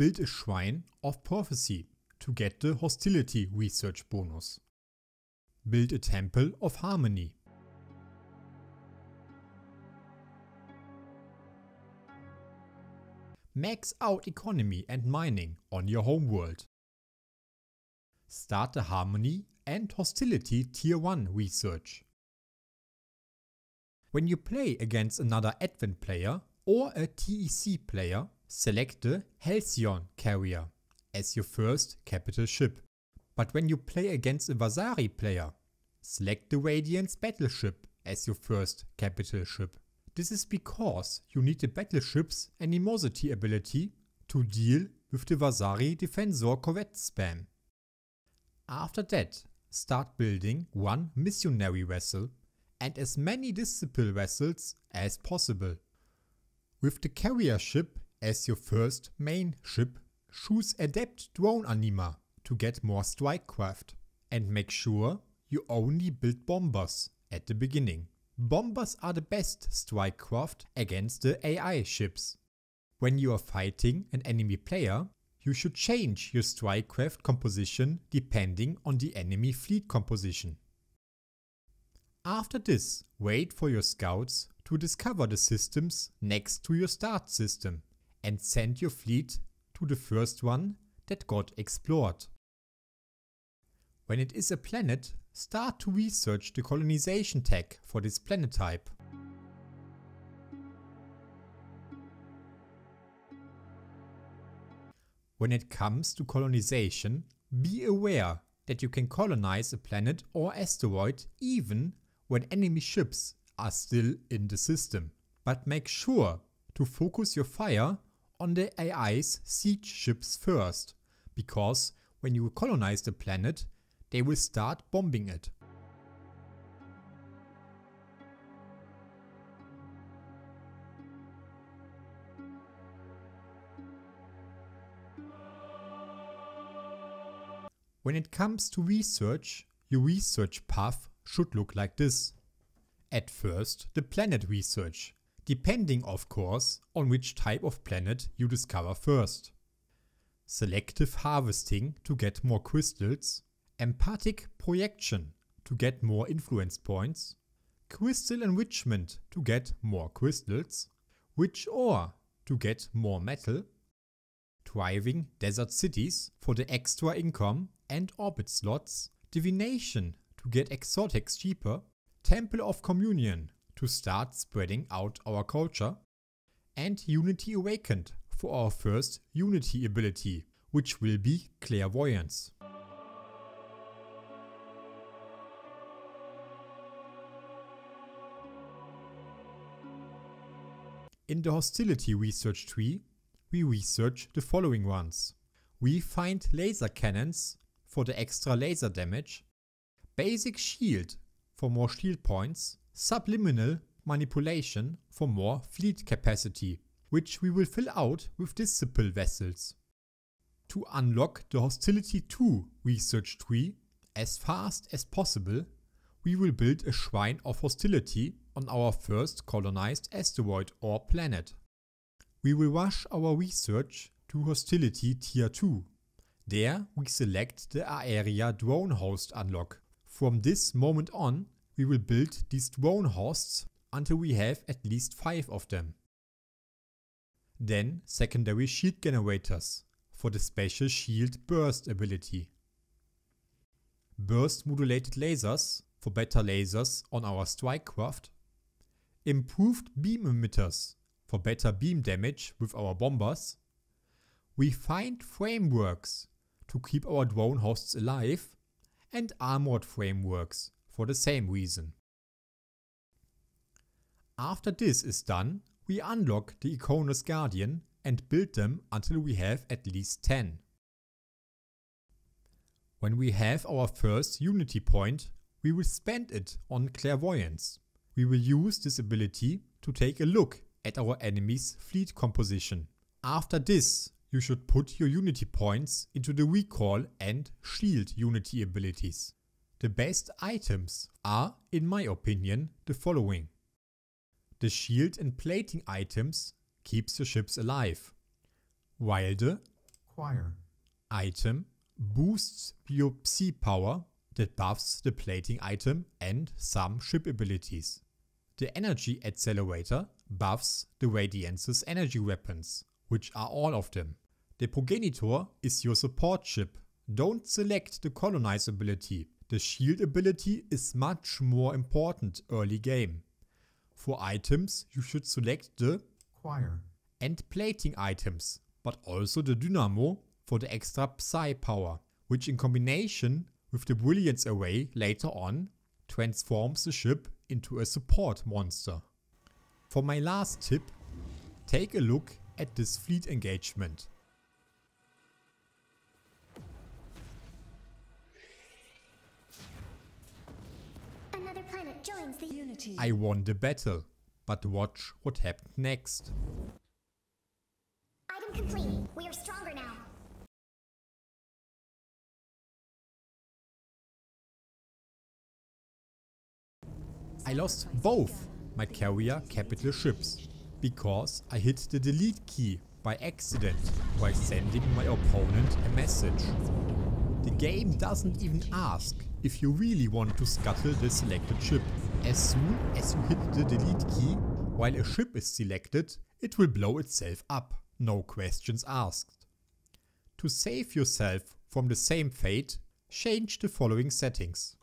build a Shrine of Prophecy to get the Hostility research bonus. Build a Temple of Harmony. Max out economy and mining on your homeworld. Start the Harmony and Hostility Tier 1 research. When you play against another Advent player or a TEC player, Select the Halcyon carrier as your first capital ship. But when you play against a Vasari player, select the Radiance battleship as your first capital ship. This is because you need the battleship's animosity ability to deal with the Vasari Defensor Corvette spam. After that, start building one missionary vessel and as many disciple vessels as possible. With the carrier ship as your first main ship, choose Adept Drone Anima to get more strike craft and make sure you only build bombers at the beginning. Bombers are the best strike craft against the AI ships. When you are fighting an enemy player, you should change your strike craft composition depending on the enemy fleet composition. After this, wait for your scouts to discover the systems next to your start system and send your fleet to the first one that got explored. When it is a planet, start to research the colonization tag for this planet type. When it comes to colonization, be aware that you can colonize a planet or asteroid even when enemy ships are still in the system. But make sure to focus your fire on the AI's siege ships first, because when you colonize the planet, they will start bombing it. When it comes to research, your research path should look like this. At first, the planet research, depending of course on which type of planet you discover first. Selective harvesting to get more crystals, empathic projection to get more influence points, crystal enrichment to get more crystals, rich ore to get more metal, thriving desert cities for the extra income and orbit slots, divination to get exotics cheaper, temple of communion to start spreading out our culture. And Unity Awakened for our first Unity ability, which will be Clairvoyance. In the hostility research tree, we research the following ones. We find laser cannons for the extra laser damage, basic shield for more shield points, subliminal manipulation for more fleet capacity, which we will fill out with disciple vessels. To unlock the Hostility 2 Research tree as fast as possible, we will build a Shrine of Hostility on our first colonized asteroid or planet. We will rush our research to Hostility Tier 2. There we select the Aeria Drone Host unlock. From this moment on we will build these drone hosts until we have at least 5 of them. Then secondary shield generators for the spatial shield burst ability. Burst modulated lasers for better lasers on our strike craft. Improved beam emitters for better beam damage with our bombers. Refined frameworks to keep our drone hosts alive and armored frameworks for the same reason. After this is done, we unlock the Iconus Guardian and build them until we have at least 10. When we have our first unity point, we will spend it on clairvoyance. We will use this ability to take a look at our enemy's fleet composition. After this, you should put your unity points into the recall and shield unity abilities. The best items are, in my opinion, the following. The shield and plating items keeps your ships alive, while the choir item boosts your psi power that buffs the plating item and some ship abilities. The energy accelerator buffs the Radiance's energy weapons, which are all of them. The progenitor is your support ship. Don't select the colonize ability the shield ability is much more important early game. For items, you should select the Choir and plating items, but also the Dynamo for the extra Psi power, which in combination with the Brilliance Array later on transforms the ship into a support monster. For my last tip, take a look at this fleet engagement. I won the battle, but watch what happened next. Item complete. We are stronger now. I lost both my carrier capital ships because I hit the delete key by accident while sending my opponent a message. The game doesn't even ask if you really want to scuttle the selected ship. As soon as you hit the delete key, while a ship is selected, it will blow itself up, no questions asked. To save yourself from the same fate, change the following settings.